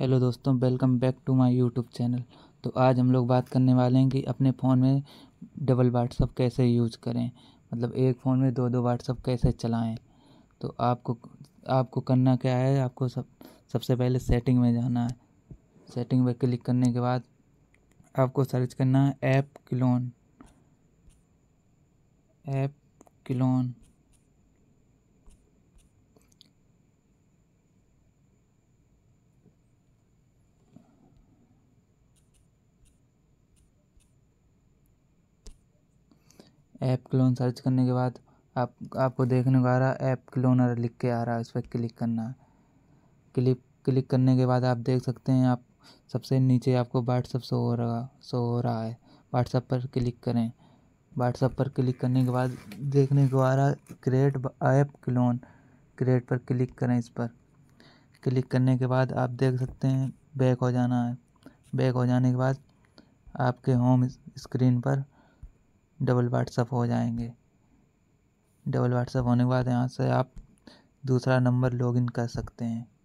hello दोस्तों welcome back to my YouTube channel तो आज हम लोग बात करने वाले हैं कि अपने फ़ोन में डबल व्हाट्सअप कैसे यूज करें मतलब एक फ़ोन में दो दो व्हाट्सअप कैसे चलाएं तो आपको आपको करना क्या है आपको सब सबसे पहले सेटिंग में जाना है सेटिंग पर क्लिक करने के बाद आपको सर्च करना है app clone app clone app clone search करने के बाद आप आपको देखने को आ रहा ऐप क्लोनर लिख के आ रहा है उस पर क्लिक करना है क्लिक क्लिक करने के बाद आप देख सकते हैं आप सबसे नीचे आपको व्हाट्सअप शो हो रहा शो हो रहा है व्हाट्सअप पर क्लिक करें व्हाट्सअप पर क्लिक करने के बाद देखने को आ रहा है क्रिएट ऐप क्लोन क्रिएट पर क्लिक करें इस पर क्लिक करने के बाद आप देख सकते हैं बैक हो जाना है बैक हो जाने के बाद आपके होम स्क्रीन पर डबल व्हाट्सअप हो जाएंगे डबल व्हाट्सअप होने के बाद यहाँ से आप दूसरा नंबर लॉगिन कर सकते हैं